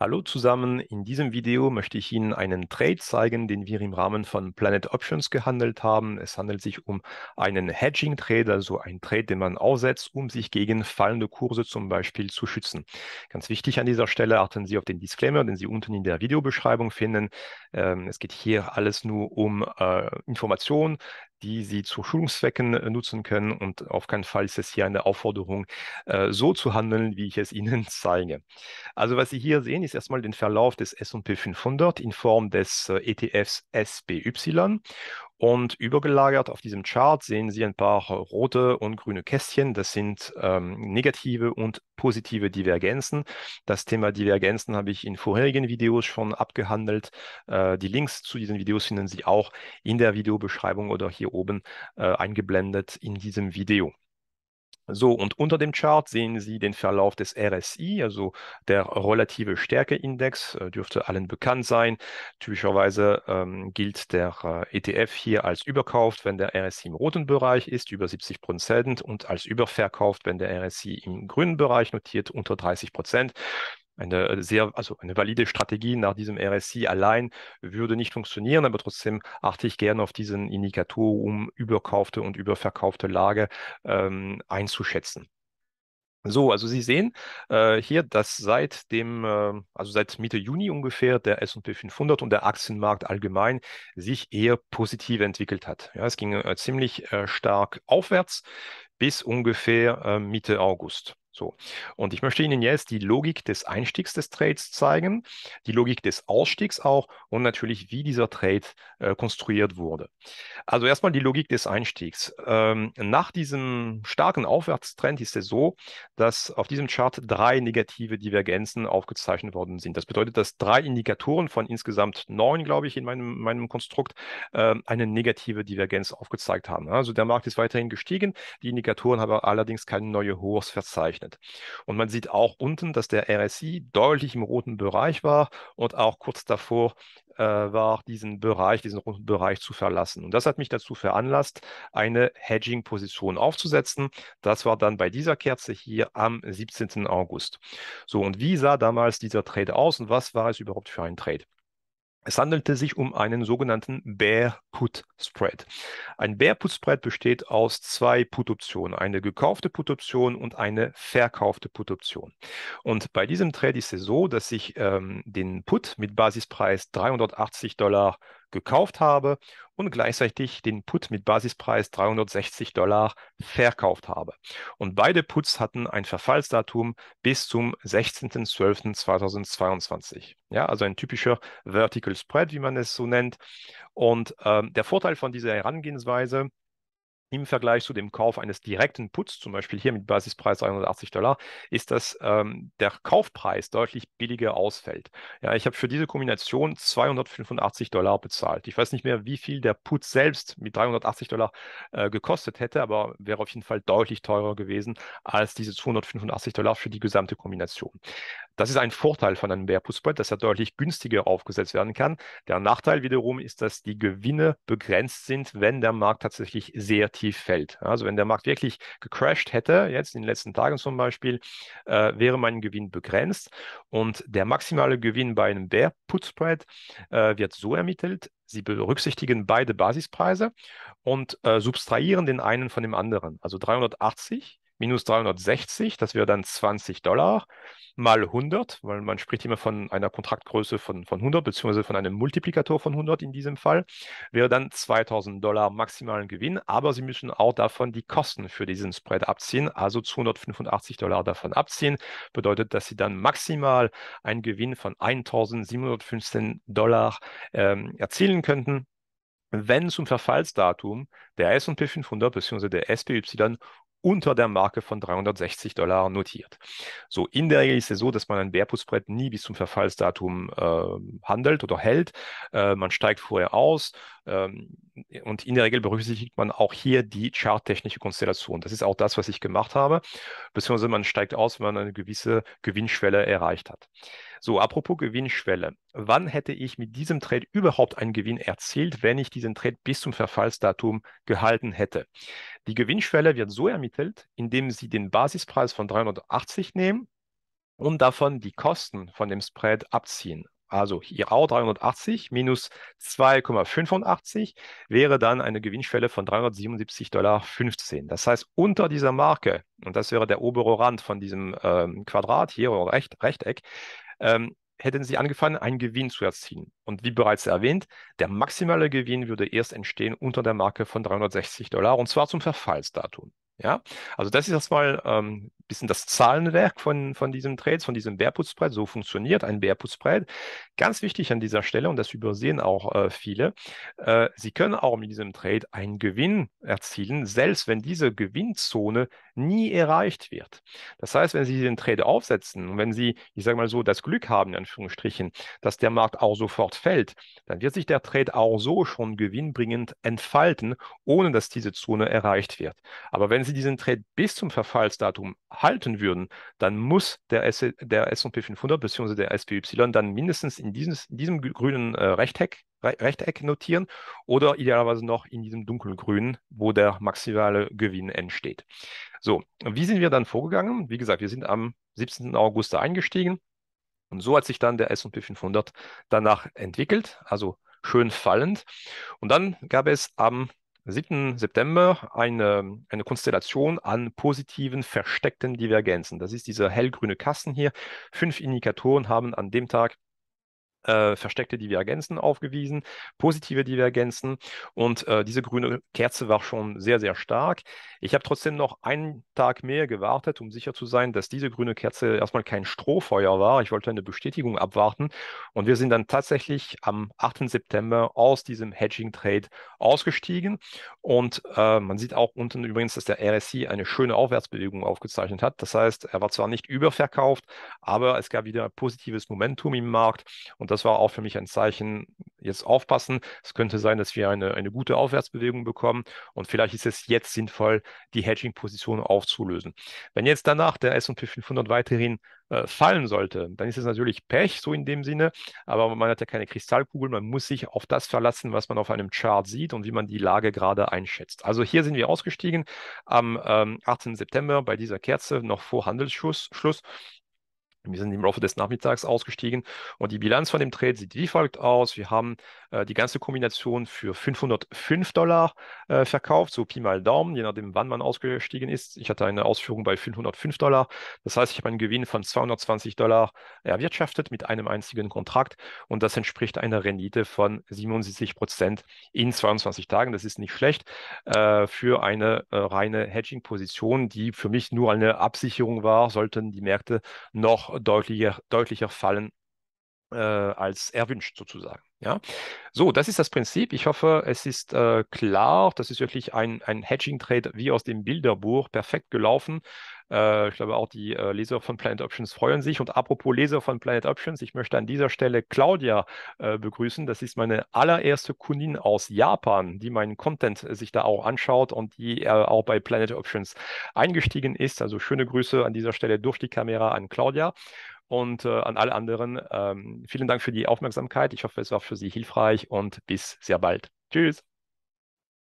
Hallo zusammen, in diesem Video möchte ich Ihnen einen Trade zeigen, den wir im Rahmen von Planet Options gehandelt haben. Es handelt sich um einen Hedging Trade, also ein Trade, den man aussetzt, um sich gegen fallende Kurse zum Beispiel zu schützen. Ganz wichtig an dieser Stelle, achten Sie auf den Disclaimer, den Sie unten in der Videobeschreibung finden. Ähm, es geht hier alles nur um äh, Informationen, die sie zu Schulungszwecken äh, nutzen können. Und auf keinen Fall ist es hier eine Aufforderung, äh, so zu handeln, wie ich es Ihnen zeige. Also was Sie hier sehen, ist erstmal den Verlauf des S&P 500 in Form des äh, ETFs SPY und übergelagert auf diesem Chart sehen Sie ein paar rote und grüne Kästchen. Das sind ähm, negative und positive Divergenzen. Das Thema Divergenzen habe ich in vorherigen Videos schon abgehandelt. Äh, die Links zu diesen Videos finden Sie auch in der Videobeschreibung oder hier oben äh, eingeblendet in diesem Video. So, und unter dem Chart sehen Sie den Verlauf des RSI, also der relative Stärkeindex, äh, dürfte allen bekannt sein. Typischerweise ähm, gilt der äh, ETF hier als überkauft, wenn der RSI im roten Bereich ist, über 70 Prozent, und als überverkauft, wenn der RSI im grünen Bereich notiert, unter 30 Prozent eine äh, sehr, also eine valide Strategie nach diesem RSI allein würde nicht funktionieren, aber trotzdem achte ich gerne auf diesen Indikator, um überkaufte und überverkaufte Lage ähm, einzuschätzen. So, also Sie sehen äh, hier, dass seit dem, äh, also seit Mitte Juni ungefähr der S&P 500 und der Aktienmarkt allgemein sich eher positiv entwickelt hat. Ja, es ging äh, ziemlich äh, stark aufwärts bis ungefähr äh, Mitte August. So. Und ich möchte Ihnen jetzt die Logik des Einstiegs des Trades zeigen, die Logik des Ausstiegs auch und natürlich, wie dieser Trade äh, konstruiert wurde. Also erstmal die Logik des Einstiegs. Ähm, nach diesem starken Aufwärtstrend ist es so, dass auf diesem Chart drei negative Divergenzen aufgezeichnet worden sind. Das bedeutet, dass drei Indikatoren von insgesamt neun, glaube ich, in meinem, meinem Konstrukt äh, eine negative Divergenz aufgezeigt haben. Also der Markt ist weiterhin gestiegen, die Indikatoren haben allerdings keine neue Hochs verzeichnet gezeichnet. Und man sieht auch unten, dass der RSI deutlich im roten Bereich war und auch kurz davor äh, war, diesen Bereich, diesen roten Bereich zu verlassen. Und das hat mich dazu veranlasst, eine Hedging-Position aufzusetzen. Das war dann bei dieser Kerze hier am 17. August. So, und wie sah damals dieser Trade aus und was war es überhaupt für ein Trade? Es handelte sich um einen sogenannten Bear Put Spread. Ein Bear Put Spread besteht aus zwei Put Optionen, eine gekaufte Put Option und eine verkaufte Put Option. Und bei diesem Trade ist es so, dass ich ähm, den Put mit Basispreis 380 Dollar gekauft habe und gleichzeitig den Put mit Basispreis 360 Dollar verkauft habe. Und beide Puts hatten ein Verfallsdatum bis zum 16.12.2022. Ja, also ein typischer Vertical Spread, wie man es so nennt. Und ähm, der Vorteil von dieser Herangehensweise ist, im Vergleich zu dem Kauf eines direkten Puts, zum Beispiel hier mit Basispreis 380 Dollar, ist, dass ähm, der Kaufpreis deutlich billiger ausfällt. Ja, ich habe für diese Kombination 285 Dollar bezahlt. Ich weiß nicht mehr, wie viel der Put selbst mit 380 Dollar äh, gekostet hätte, aber wäre auf jeden Fall deutlich teurer gewesen als diese 285 Dollar für die gesamte Kombination. Das ist ein Vorteil von einem Wertpapierspot, dass er deutlich günstiger aufgesetzt werden kann. Der Nachteil wiederum ist, dass die Gewinne begrenzt sind, wenn der Markt tatsächlich sehr tief fällt. Also wenn der Markt wirklich gecrashed hätte, jetzt in den letzten Tagen zum Beispiel, äh, wäre mein Gewinn begrenzt. Und der maximale Gewinn bei einem Bear Put Spread äh, wird so ermittelt, Sie berücksichtigen beide Basispreise und äh, subtrahieren den einen von dem anderen. Also 380 minus 360, das wäre dann 20 Dollar mal 100, weil man spricht immer von einer Kontraktgröße von, von 100 beziehungsweise von einem Multiplikator von 100 in diesem Fall, wäre dann 2000 Dollar maximalen Gewinn, aber Sie müssen auch davon die Kosten für diesen Spread abziehen, also 285 Dollar davon abziehen, bedeutet, dass Sie dann maximal einen Gewinn von 1715 Dollar ähm, erzielen könnten wenn zum Verfallsdatum der S&P 500 bzw. der SPY unter der Marke von 360 Dollar notiert. So, in der Regel ist es so, dass man ein Bärpussbrett nie bis zum Verfallsdatum äh, handelt oder hält. Äh, man steigt vorher aus. Ähm, und in der Regel berücksichtigt man auch hier die charttechnische Konstellation. Das ist auch das, was ich gemacht habe, beziehungsweise man steigt aus, wenn man eine gewisse Gewinnschwelle erreicht hat. So, apropos Gewinnschwelle. Wann hätte ich mit diesem Trade überhaupt einen Gewinn erzielt, wenn ich diesen Trade bis zum Verfallsdatum gehalten hätte? Die Gewinnschwelle wird so ermittelt, indem Sie den Basispreis von 380 nehmen und davon die Kosten von dem Spread abziehen. Also IRAU 380 minus 2,85 wäre dann eine Gewinnschwelle von 377,15 Dollar. Das heißt, unter dieser Marke, und das wäre der obere Rand von diesem ähm, Quadrat hier oder Recht, Rechteck, ähm, hätten sie angefangen, einen Gewinn zu erzielen. Und wie bereits erwähnt, der maximale Gewinn würde erst entstehen unter der Marke von 360 Dollar, und zwar zum Verfallsdatum. Ja, also das ist erstmal ein ähm, bisschen das Zahlenwerk von, von diesem Trade, von diesem Bearput-Spread. So funktioniert ein Bearput-Spread. Ganz wichtig an dieser Stelle, und das übersehen auch äh, viele, äh, Sie können auch mit diesem Trade einen Gewinn erzielen, selbst wenn diese Gewinnzone nie erreicht wird. Das heißt, wenn Sie den Trade aufsetzen und wenn Sie, ich sage mal so, das Glück haben, in Anführungsstrichen, dass der Markt auch sofort fällt, dann wird sich der Trade auch so schon gewinnbringend entfalten, ohne dass diese Zone erreicht wird. Aber wenn wenn Sie diesen Trade bis zum Verfallsdatum halten würden, dann muss der, der S&P 500 bzw. der SPY dann mindestens in, dieses, in diesem grünen äh, Rechteck, Re Rechteck notieren oder idealerweise noch in diesem dunkelgrünen, wo der maximale Gewinn entsteht. So, wie sind wir dann vorgegangen? Wie gesagt, wir sind am 17. August eingestiegen. Und so hat sich dann der S&P 500 danach entwickelt, also schön fallend. Und dann gab es am 7. September eine, eine Konstellation an positiven versteckten Divergenzen. Das ist dieser hellgrüne Kasten hier. Fünf Indikatoren haben an dem Tag äh, versteckte Divergenzen aufgewiesen, positive Divergenzen. Und äh, diese grüne Kerze war schon sehr, sehr stark. Ich habe trotzdem noch einen Tag mehr gewartet, um sicher zu sein, dass diese grüne Kerze erstmal kein Strohfeuer war. Ich wollte eine Bestätigung abwarten. Und wir sind dann tatsächlich am 8. September aus diesem Hedging-Trade ausgestiegen. Und äh, man sieht auch unten übrigens, dass der RSI eine schöne Aufwärtsbewegung aufgezeichnet hat. Das heißt, er war zwar nicht überverkauft, aber es gab wieder positives Momentum im Markt. Und das das war auch für mich ein Zeichen, jetzt aufpassen. Es könnte sein, dass wir eine, eine gute Aufwärtsbewegung bekommen und vielleicht ist es jetzt sinnvoll, die Hedging-Position aufzulösen. Wenn jetzt danach der S&P 500 weiterhin äh, fallen sollte, dann ist es natürlich Pech, so in dem Sinne, aber man hat ja keine Kristallkugel, man muss sich auf das verlassen, was man auf einem Chart sieht und wie man die Lage gerade einschätzt. Also hier sind wir ausgestiegen am ähm, 18. September bei dieser Kerze, noch vor Handelsschluss Schluss, wir sind im Laufe des Nachmittags ausgestiegen und die Bilanz von dem Trade sieht wie folgt aus. Wir haben äh, die ganze Kombination für 505 Dollar äh, verkauft, so Pi mal Daumen, je nachdem, wann man ausgestiegen ist. Ich hatte eine Ausführung bei 505 Dollar. Das heißt, ich habe einen Gewinn von 220 Dollar erwirtschaftet mit einem einzigen Kontrakt und das entspricht einer Rendite von 77 Prozent in 22 Tagen. Das ist nicht schlecht äh, für eine äh, reine Hedging-Position, die für mich nur eine Absicherung war, sollten die Märkte noch deutlicher, deutlicher fallen äh, als erwünscht sozusagen. Ja? So, das ist das Prinzip. Ich hoffe, es ist äh, klar. Das ist wirklich ein, ein Hedging-Trade wie aus dem Bilderbuch, perfekt gelaufen. Äh, ich glaube, auch die äh, Leser von Planet Options freuen sich. Und apropos Leser von Planet Options, ich möchte an dieser Stelle Claudia äh, begrüßen. Das ist meine allererste Kundin aus Japan, die meinen Content äh, sich da auch anschaut und die äh, auch bei Planet Options eingestiegen ist. Also schöne Grüße an dieser Stelle durch die Kamera an Claudia und äh, an alle anderen ähm, vielen Dank für die Aufmerksamkeit. Ich hoffe, es war für Sie hilfreich und bis sehr bald. Tschüss.